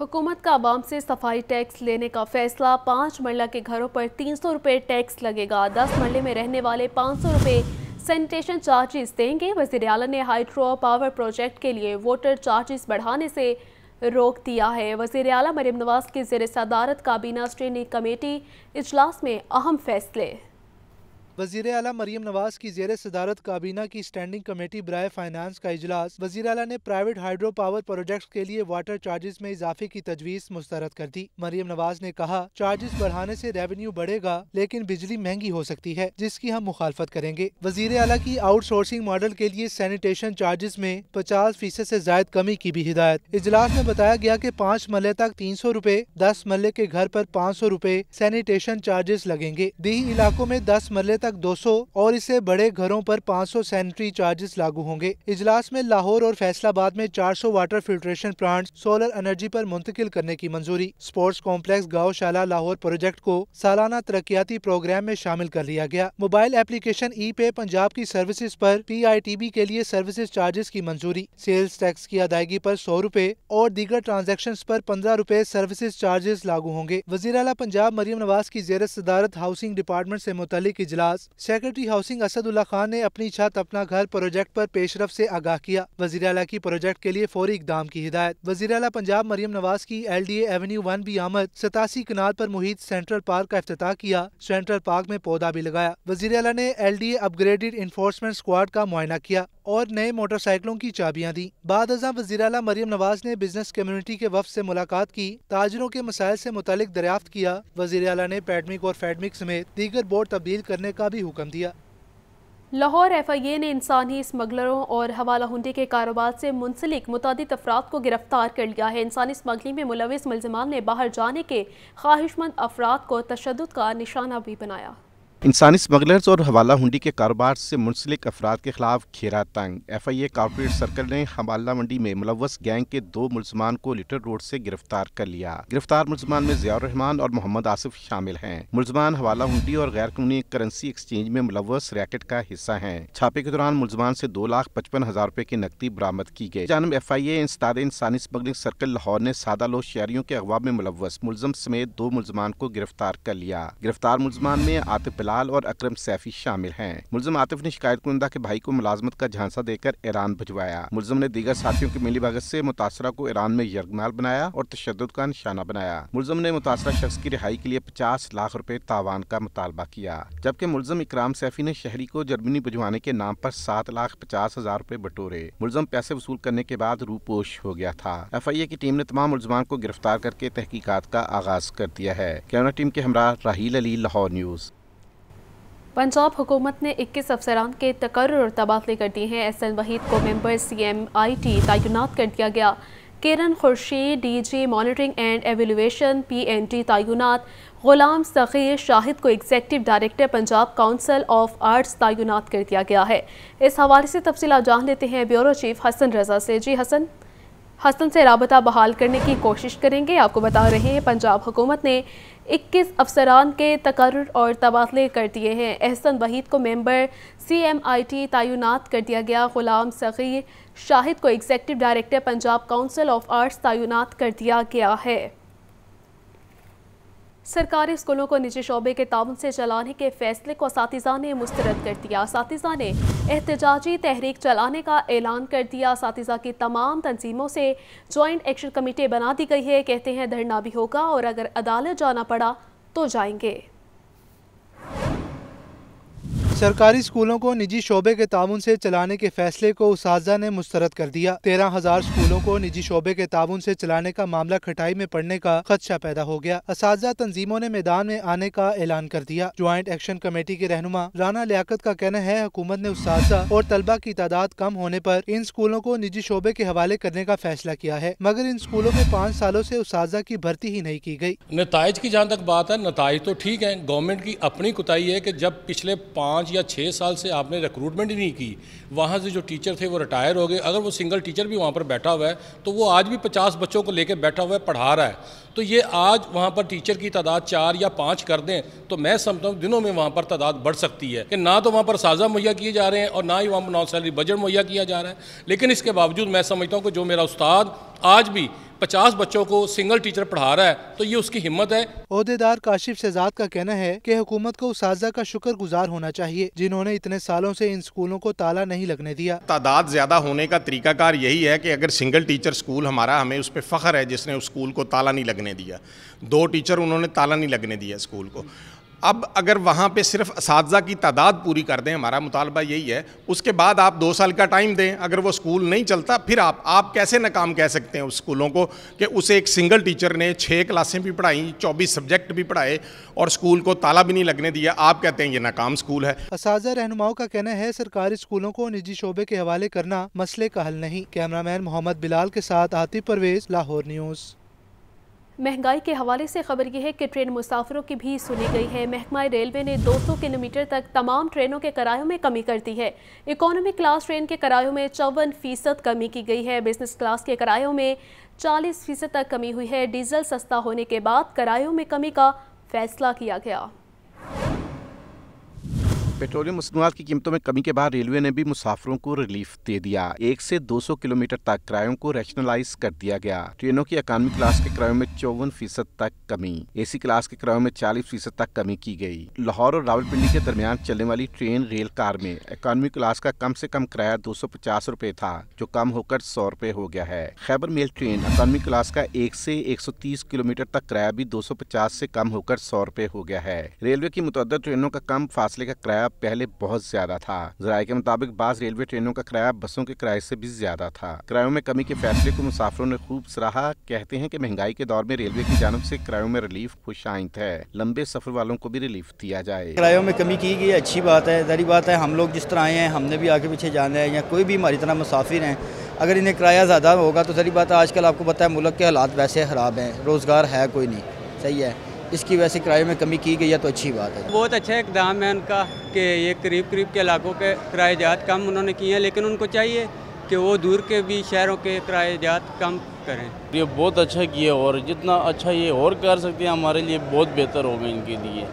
हुकूमत का आवाम से सफाई टैक्स लेने का फैसला पाँच मरला के घरों पर तीन सौ रुपये टैक्स लगेगा दस मरले में रहने वाले पाँच सौ रुपये सैनिटेशन चार्जेस देंगे वजीर अला ने हाइड्रो पावर प्रोजेक्ट के लिए वोटर चार्जेस बढ़ाने से रोक दिया है वजीर अला मरियम नवाज की जेर सदारत काबीना स्ट्रीनिंग कमेटी इजलास में अहम फैसले वजीर अला मरीम नवाज की जेर सदारत काबीना की स्टैंडिंग कमेटी बरए फाइनेंस का इजलास वजी अला ने प्राइवेट हाइड्रो पावर प्रोजेक्ट के लिए वाटर चार्जेस में इजाफे की तजवीज़ मुस्तरद कर दी मरीम नवाज ने कहा चार्जेस बढ़ाने ऐसी रेवेन्यू बढ़ेगा लेकिन बिजली महंगी हो सकती है जिसकी हम मुखालफत करेंगे वजीर अला की आउटसोर्सिंग मॉडल के लिए सैनिटेशन चार्जेस में पचास फीसद ऐसी जायद कमी की भी हिदायत इजलास में बताया गया की पाँच मल्ल तक तीन सौ रूपए दस मल्ले के घर आरोप पाँच सौ रूपए सैनिटेशन चार्जेस लगेंगे दही इलाकों में दस मल्ले तक तक 200 और इससे बड़े घरों पर 500 सैनिटरी चार्जेस लागू होंगे इजलास में लाहौर और फैसलाबाद में 400 water filtration plant solar energy पर मुंतकिल करने की मंजूरी स्पोर्ट्स कॉम्प्लेक्स गौशाला लाहौर प्रोजेक्ट को सालाना तरक्याती प्रोग्राम में शामिल कर लिया गया मोबाइल एप्लीकेशन ई पे पंजाब की सर्विसेज पर बी के लिए सर्विसेज चार्जेस की मंजूरी सेल्स टैक्स की अदायगी पर सौ रूपए और दीगर ट्रांजेक्शन आरोप पंद्रह रूपए सर्विसेज चार्जेस लागू होंगे वजीर अला पंजाब मरियम नवाज की जेर सदारत हाउसिंग डिपार्टमेंट ऐसी मुतलिक इजलास आगाज सेक्रेटरी हाउसिंग असदुल्ला खान ने अपनी छत अपना घर प्रोजेक्ट आरोप पेशरफ ऐसी आगाह किया वजी अला की प्रोजेक्ट के लिए फौरी इकदाम की हिदायत वजी अला पंजाब मरियम नवाज की एल डी एवेन्यू वन भी आमद सतासी किनार आरोप मुहित सेंट्रल पार्क का अफ्ताह किया सेंट्रल पार्क में पौधा भी लगाया वजी अला ने L D upgraded enforcement squad का मुआयना किया और नए मोटरसाइकिलों की चाबियां दी बाद अजा वजी अला मरियम नवाज ने बिजनेस कम्युनिटी के वफ से मुलाकात की ताजरों के मसाइल से मुतल दरियाफ्त किया वजी अला ने पैडमिक और फेडमिक समेत दीगर बोर्ड तब्दील करने का का भी हुक्म दिया लाहौर एफ आई ए ने इंसानी स्मगलरों और हवाला हंडी के कारोबार से मुंसलिक मुतद अफराद को गिरफ्तार कर लिया है इंसानी स्मगलिंग में मुलविस मुलजमान ने बाहर जाने के ख्वाहिशमंद अफराद को तशद का निशाना भी बनाया इंसानी स्मगलर्स और हवाला हुंडी के कारोबार से मुंसलिक अफराद के खिलाफ घेरा तंग F I A corporate circle ने हवाला मंडी में मुलवस गैंग के दो मुलजमान को लिटर रोड से गिरफ्तार कर लिया गिरफ्तार मुलजमान में जिया रहमान और मोहम्मद आसिफ शामिल हैं मुलजमान हवाला हुंडी और गैर कानूनी करेंसी एक्सचेंज में मुलवस रैकेट का हिस्सा है छापे के दौरान मुलजमान से दो लाख पचपन हजार रूपए की नकदी बरामद की गई जानब एफ आई ए इंसानी स्मगलिंग सर्कल लाहौर ने सादा लो शहरियों के अगवा में मुलवस मुलजम समेत दो मुलजमान को गिरफ्तार कर लिया गिरफ्तार मुलजमान में आतिफ बिलाल और अक्रम सैफी शामिल हैं मुलजम आतिफ ने शिकायत कुंदा के भाई को मुलाजमत का झांसा देकर ईरान भिजवाया मुलजम ने दीगर साथियों की मिली भगत से मुतासरा को ईरान में यरगमाल बनाया और तशद का निशाना बनाया मुलजम ने मुतासरा शख्स की रिहाई के लिए पचास लाख रूपए तावान का मुतालबा किया जबकि मुलजम इकराम सैफी ने शहरी को जर्मनी भिजवाने के नाम आरोप सात लाख पचास हजार रूपए बटोरे मुलजम पैसे वसूल करने के बाद रूपोश हो गया था एफ आई ए की टीम ने तमाम मुलजमान को गिरफ्तार करके तहकीकत का आगाज कर दिया है कैमरा टीम के हमरा राहील अली लाहौर न्यूज़ पंजाब हुकूमत ने 21 अफसरान के तकर और तबादले कर दिए हैं एस एन वहीद को member C M I T तयन कर दिया गया Kiran Khurshid DG monitoring and evaluation PNT तयन गुलाम सखीर शाहिद को executive director Punjab council of arts तयनत कर दिया गया है इस हवाले से तफसी जान लेते हैं ब्यूरो चीफ हसन रजा से जी हसन हसन से रबता बहाल करने की कोशिश करेंगे आपको बता रहे हैं पंजाब हुकूमत ने इक्कीस अफसरान के तकर और तबादले कर दिए हैं एहसन वहीद को member C M I T तयनत कर दिया गया ग़ुलाम सग़ीर शाहिद को executive director Punjab council of arts तयनत कर दिया गया है सरकारी स्कूलों को निजी शोबे के ताउन से चलाने के फैसले को इस ने मुस्तरद कर दिया इस ने एहतजाजी तहरीक चलाने का ऐलान कर दिया इस की तमाम तनजीमों से जॉइंट एक्शन कमेटी बना दी गई है कहते हैं धरना भी होगा और अगर अदालत जाना पड़ा तो जाएंगे सरकारी स्कूलों को निजी शोबे के ताउन से चलाने के फैसले को उस ने मुस्तरद कर दिया तेरह हजार स्कूलों को निजी शोबे के ताउन से चलाने का मामला खटाई में पड़ने का खदशा पैदा हो गया इस तंजीमों ने मैदान में आने का ऐलान कर दिया ज्वाइंट एक्शन कमेटी के रहनुमा राना लियाकत का कहना है हुकूमत ने उस और तलबा की तादाद कम होने आरोप इन स्कूलों को निजी शोबे के हवाले करने का फैसला किया है मगर इन स्कूलों में पाँच सालों ऐसी उस की भर्ती ही नहीं की गयी नतज की जहाँ तक बात है नतज तो ठीक है गवर्नमेंट की अपनी कुताही है की जब पिछले पाँच या छः साल से आपने रिक्रूटमेंट ही नहीं की वहाँ से जो टीचर थे वो रिटायर हो गए अगर वो सिंगल टीचर भी वहाँ पर बैठा हुआ है तो वो आज भी पचास बच्चों को लेकर बैठा हुआ है पढ़ा रहा है तो ये आज वहाँ पर टीचर की तादाद चार या पाँच कर दें तो मैं समझता हूँ दिनों में वहाँ पर तादाद बढ़ सकती है कि ना तो वहाँ पर साजा मुहैया किए जा रहे हैं और ना ही वहाँ पर नॉन सैलरी बजट मुहैया किया जा रहा है लेकिन इसके बावजूद मैं समझता हूँ कि जो मेरा उस्ताद आज भी पचास बच्चों को सिंगल टीचर पढ़ा रहा है तो ये उसकी हिम्मत है अहदेदार काशिफ शहजाद का कहना है की हुकूमत को उस का शुक्र गुजार होना चाहिए जिन्होंने इतने सालों से इन स्कूलों को ताला नहीं लगने दिया तादाद ज्यादा होने का तरीकाकार यही है की अगर सिंगल टीचर स्कूल हमारा हमें उस पर फख्र है जिसने उस स्कूल को ताला नहीं लगने दिया दो टीचर उन्होंने ताला नहीं लगने दिया स्कूल को अब अगर वहाँ पे सिर्फ इस की तादाद पूरी कर दें हमारा मुतालबा यही है उसके बाद आप दो साल का टाइम दें अगर वो स्कूल नहीं चलता फिर आप आप कैसे नाकाम कह सकते हैं उस स्कूलों को कि उसे एक सिंगल टीचर ने छः क्लासें भी पढ़ाई चौबीस सब्जेक्ट भी पढ़ाए और स्कूल को ताला भी नहीं लगने दिया आप कहते हैं ये नाकाम स्कूल है इस रहनुमाओं का कहना है सरकारी स्कूलों को निजी शोबे के हवाले करना मसले का हल नहीं कैमरा मोहम्मद बिलाल के साथ आतिफ परवेज लाहौर न्यूज़ महंगाई के हवाले से खबर यह है कि ट्रेन मुसाफिरों की भी सुनी गई है महकमा रेलवे ने 200 किलोमीटर तक तमाम ट्रेनों के किरायों में कमी कर दी है इकोनॉमी क्लास ट्रेन के किरायों में चौवन फीसद कमी की गई है बिजनेस क्लास के किरायों में 40 फीसद तक कमी हुई है डीजल सस्ता होने के बाद किरायों में कमी का फैसला किया गया पेट्रोलियम मसनूआत की कीमतों में कमी के बाद रेलवे ने भी मुसाफरों को रिलीफ दे दिया एक से 200 किलोमीटर तक किरायों को रैशनलाइज कर दिया गया ट्रेनों की इकानवी क्लास के किरायों में चौवन फीसद तक कमी एसी क्लास के किरायों में चालीस फीसद तक कमी की गई लाहौर और रावलपिंडी के दरमियान चलने वाली ट्रेन रेल कार में इकानवी क्लास का कम ऐसी कम किराया दो सौ पचास रूपए था जो कम होकर सौ रूपए हो गया है Khyber Mail train economy class का एक ऐसी एक सौ तीस किलोमीटर तक किराया भी दो सौ पचास कम होकर सौ रूपए हो गया है रेलवे की मुतद ट्रेनों का कम फासले का किराया पहले बहुत ज्यादा था जराये के मुताबिक बाज रेलवे ट्रेनों का किराया बसों के किराए से भी ज्यादा था किरायों में कमी के फैसले को मुसाफरों ने खूब सराहा कहते हैं की महंगाई के दौर में रेलवे की जानव ऐसी किरायों में रिलीफ खुश आइंद है लंबे सफर वालों को भी रिलीफ दिया जाए किरायों में कमी की गई अच्छी बात है जारी बात है हम लोग जिस तरह आए हैं हमने भी आगे पीछे जाना है या कोई भी हमारी तरह मुसाफिर है अगर इन्हें किराया ज़्यादा होगा तो जारी बात है आजकल आपको पता है मुल्क के हालात वैसे ख़राब हैं रोज़गार है कोई नहीं सही है इसकी वजह से किराए में कमी की गई है तो अच्छी बात है बहुत अच्छा इकदाम है उनका कि ये करीब करीब के इलाकों के किराए जात कम उन्होंने किए हैं लेकिन उनको चाहिए कि वो दूर के भी शहरों के किराए जात कम करें ये बहुत अच्छा किया और जितना अच्छा ये और कर सकते हैं हमारे लिए बहुत बेहतर होगा इनके लिए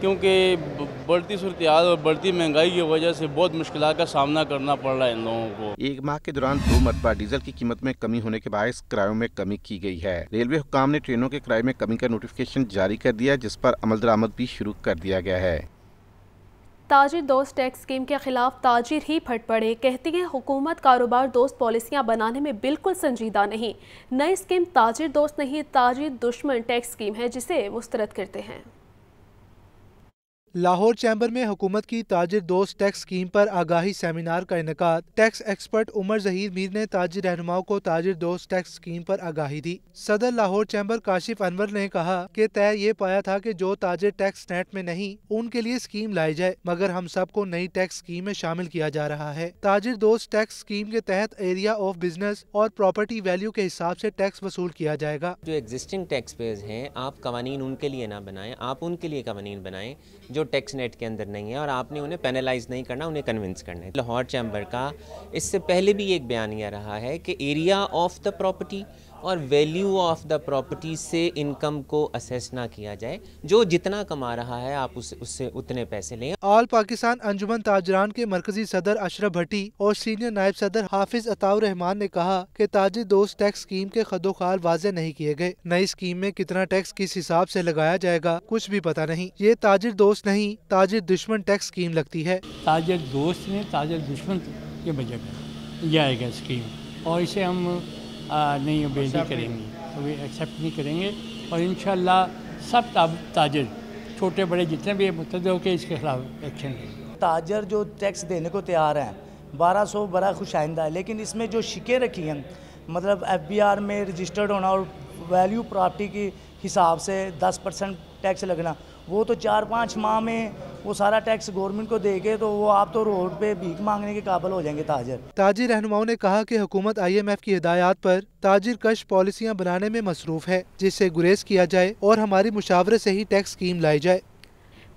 क्योंकि बढ़ती सूरत और बढ़ती महंगाई की वजह से बहुत मुश्किल का सामना करना पड़ रहा है इन लोगों को एक माह के दौरान दो मरतबा डीजल की कीमत में कमी होने के बायस किरायों में कमी की गई है रेलवे हुकाम ने ट्रेनों के किराए में कमी का नोटिफिकेशन जारी कर दिया जिस पर अमल दरामद भी शुरू कर दिया गया है ताजिर दोस्त टैक्स स्कीम के खिलाफ ताजिर ही फट पड़े कहती है हुकूमत कारोबार दोस्त पॉलिसियां बनाने में बिल्कुल संजीदा नहीं नई स्कीम ताजिर दोस्त नहीं ताजिर दुश्मन टैक्स स्कीम है जिसे मुस्तरद करते हैं लाहौर चैम्बर में हुकूमत की ताजर दोस्त टैक्स स्कीम पर आगाही सेमिनार का इनका टैक्स एक्सपर्ट उमर जहीर मीर ने ताजर रहनुमाओं को ताजर दोस्त टैक्स स्कीम पर आगाही दी सदर लाहौर चैम्बर काशिफ अनवर ने कहा कि तय ये पाया था कि जो ताजर टैक्स नेट में नहीं उनके लिए स्कीम लाई जाए मगर हम सबको नई टैक्स स्कीम में शामिल किया जा रहा है ताजर दोस्त टैक्स स्कीम के तहत एरिया ऑफ बिजनेस और प्रॉपर्टी वैल्यू के हिसाब ऐसी टैक्स वसूल किया जाएगा जो एग्जिस्टिंग टैक्स पेयर है आप कवानी उनके लिए न बनाए आप उनके लिए कवानी बनाए जो जो टैक्स नेट के अंदर नहीं है और आपने उन्हें पेनलाइज नहीं करना उन्हें कन्विंस करना है लाहौर चैम्बर का इससे पहले भी एक बयान यह रहा है कि एरिया ऑफ द प्रॉपर्टी और वैल्यू ऑफ द प्रॉपर्टी से इनकम को असेस ना किया जाए जो जितना कमा रहा है आप उस, उससे उतने पैसे लें ऑल पाकिस्तान अंजुमन ताजरान के मरकजी सदर अशरफ भट्टी और सीनियर नायब सदर हाफिज अताउर रहमान ने कहा कि ताजिर दोस्त टैक्स स्कीम के खदोखाल वाजे नहीं किए गए नई स्कीम में कितना टैक्स किस हिसाब से लगाया जाएगा कुछ भी पता नहीं ये ताजिर दोस्त नहीं ताजिर दुश्मन टैक्स स्कीम लगती है ताजिर दोस्त ने ताजिर दुश्मन के बजट में यह आएगा स्कीम और इसे हम नहीं ओबे नहीं करेंगे तो वे एक्सेप्ट नहीं करेंगे और इन सब ताजर छोटे बड़े जितने भी मुतद के इसके खिलाफ एक्शन लेंगे ताजर जो टैक्स देने को तैयार हैं बारह सौ बड़ा खुश आइंदा है लेकिन इसमें जो शिकें रखी हैं मतलब एफ में रजिस्टर्ड होना और वैल्यू प्रॉपर्टी के हिसाब से दस परसेंट टैक्स लगना वो तो चार पाँच माह में वो सारा टैक्स गवर्नमेंट को देके तो वो आप तो रोड पे भीख मांगने के काबल हो जाएंगे ताजर ताजी रहनुमाओं ने कहा कि हुकूमत आईएमएफ की हिदायत पर ताजिर कश पॉलिसियां बनाने में मसरूफ है जिससे गुरेज किया जाए और हमारी मुशावरे से ही टैक्स स्कीम लाई जाए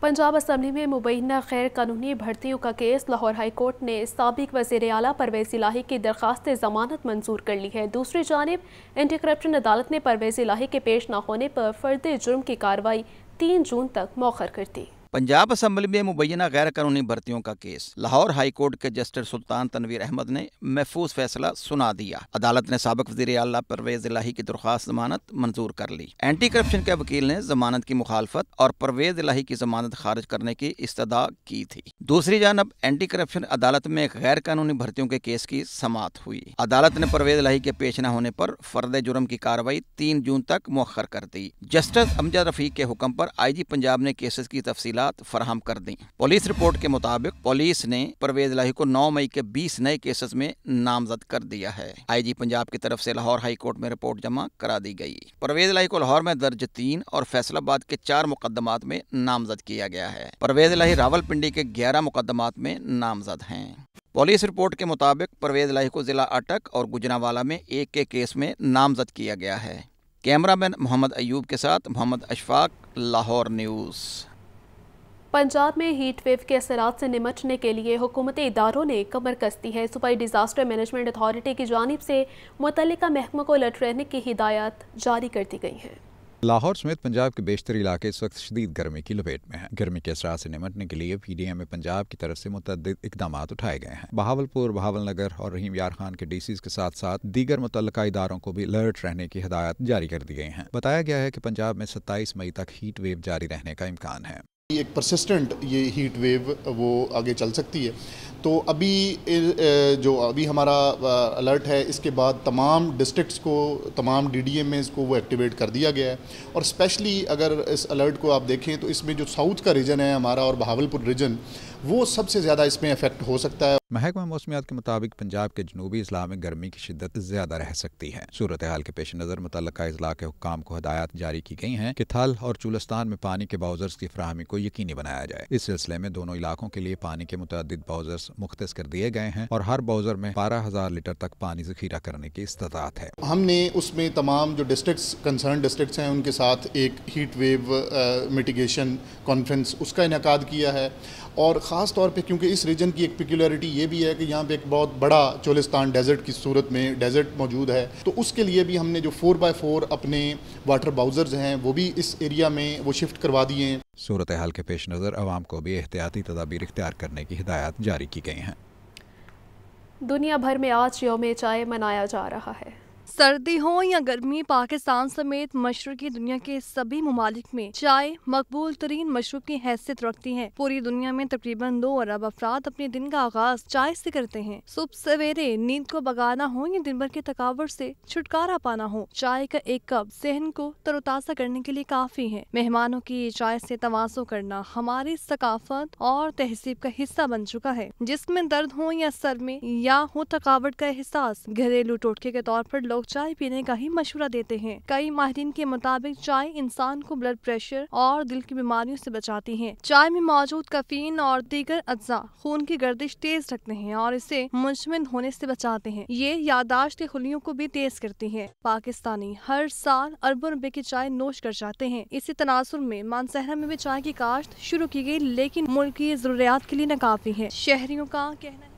पंजाब असम्बली में मुबैना खैर कानूनी भर्तियों का केस लाहौर हाई कोर्ट ने सबक वजीर अला परवेज़ इलाही की दरख्वास्त जमानत मंजूर कर ली है दूसरी जानब एंटी करप्शन अदालत ने परवेज़ इलाही के पेश न होने पर फर्द जुर्म की कार्रवाई तीन जून तक मौखर कर दी पंजाब असम्बली में मुबैना गैर कानूनी भर्तियों का केस लाहौर हाई कोर्ट के जस्टिस सुल्तान तनवीर अहमद ने महफूज फैसला सुना दिया अदालत ने सबक वजी अला परवेज इलाही की दरख्वास्त जमानत मंजूर कर ली एंटी करप्शन के वकील ने जमानत की मुखालफत और परवेज इलाही की जमानत खारिज करने की इस्तः की थी दूसरी जानब एंटी करप्शन अदालत में गैर कानूनी भर्तियों के केस की समात हुई अदालत ने परवेज इलाही के पेश न होने पर फर्द जुर्म की कार्रवाई तीन जून तक मौखर कर दी जस्टिस अमजद रफीक के हुक्म पर आई जी पंजाब ने केसेस की तफसीला मामूलात फराहम कर दी पुलिस रिपोर्ट के मुताबिक पुलिस ने परवेज लाही को नौ मई के बीस नए केसेस में नामजद कर दिया है आईजी पंजाब की तरफ से लाहौर हाई कोर्ट में रिपोर्ट जमा करा दी गई परवेज लाही को लाहौर में दर्ज तीन और फैसलाबाद के चार मुकदमात में नामजद किया गया है परवेज लाही रावलपिंडी के ग्यारह मुकदमात में नामजद हैं पुलिस रिपोर्ट के मुताबिक परवेज लाही को जिला अटक और गुजरावाला में एक के केस में नामजद किया गया है कैमरामैन मोहम्मद अयूब के साथ मोहम्मद अशफाक लाहौर न्यूज़ पंजाब में हीट वेव के असरात से निमटने के लिए हुकूमती इदारों ने कमर कसती है सूबाई डिज़ास्टर मैनेजमेंट अथॉरिटी की जानब से मुतल महकमों को अलर्ट रहने की हिदायत जारी कर दी गई हैं लाहौर समेत पंजाब के बेशतर इलाके इस वक्त शदीद गर्मी की लपेट में है गर्मी के असरा से निमटने के लिए P D M A Punjab की तरफ से मुतद इकदाम उठाए गए हैं बहावलपुर बहावल नगर और रहीम यार खान के डीसी के साथ साथ दीगर मुतल इदारों को भी अलर्ट रहने की हदायत जारी कर दी गई है बताया गया है की पंजाब में सत्ताईस मई तक हीट वेव जारी रहने का इम्कान है एक परसिस्टेंट ये हीट वेव वो आगे चल सकती है तो अभी जो अभी हमारा अलर्ट है इसके बाद तमाम डिस्ट्रिक्ट्स को तमाम डीडीएम में इसको वो एक्टिवेट कर दिया गया है और स्पेशली अगर इस अलर्ट को आप देखें तो इसमें जो साउथ का रीजन है हमारा और बहावलपुर रीजन वो सबसे ज़्यादा इसमें इफेक्ट हो सकता है महकमा मौसमियात के मुताबिक पंजाब के जनूबी इजला में गर्मी की शिदत ज्यादा रह सकती है सूरत हाल के पेश नज़र मुतल अजला के हुकाम को हदायत जारी की गई हैं कि थल और चूलस्तान में पानी के बाउजर्स की फ्राहमी को यकीनी बनाया जाए इस सिलसिले में दोनों इलाकों के लिए पानी के मुतद बाउजर्स मुख्त कर दिए गए हैं और हर बाउजर में बारह हजार लीटर तक पानी जखीरा करने की इस्तात है हमने उसमें तमाम जो डिस्ट्रिक्ट कंसर्न डिस्ट्रिक्ट हैं उनके साथ एक हीट वेव मिटिगेशन कॉन्फ्रेंस उसका इनका किया है और ख़ास तौर पे क्योंकि इस रीजन की एक पिकुलरिटी ये भी है कि यहाँ पे एक बहुत बड़ा चोलिस्तान डेजर्ट की सूरत में डेजर्ट मौजूद है तो उसके लिए भी हमने जो फ़ोर बाई फोर अपने वाटर बाउजर्स हैं वो भी इस एरिया में वो शिफ्ट करवा दिए हैं सूरत हाल के पेश नज़र आवाम को भी एहतियाती तदाबीर इख्तियार करने की हिदायत जारी की गई हैं दुनिया भर में आज योम चाय मनाया जा रहा है सर्दी हो या गर्मी पाकिस्तान समेत मशरकी दुनिया के सभी ममालिक में चाय मकबूल तरीन मशरूक की हैसियत रखती है पूरी दुनिया में तकरीबन दो अरब अफराद अपने दिन का आगाज चाय से करते हैं सुबह सवेरे नींद को बगाना हो या दिन भर की थकावट से छुटकारा पाना हो चाय का एक कप जहन को तरोताजा करने के लिए काफी है मेहमानों की चाय से तवासो करना हमारी सकाफत और तहसीब का हिस्सा बन चुका है जिसमे दर्द हो या सर में या हो थकावट का एहसास घरेलू टोटके के तौर पर लोग चाय पीने का ही मशवरा देते हैं कई माहरीन के मुताबिक चाय इंसान को ब्लड प्रेशर और दिल की बीमारियों से बचाती है चाय में मौजूद कफीन और दीगर अज्जा खून की गर्दिश तेज रखते हैं और इसे मुंजमन होने से बचाते हैं ये यादाश्त की खुलियों को भी तेज करती है पाकिस्तानी हर साल अरबों रुपए की चाय नोश कर जाते हैं इसी तनासुर में मानसहरा में भी चाय की काश्त शुरू की गई लेकिन मुल्क की जरूरियात के लिए नाकाफी है शहरियों का कहना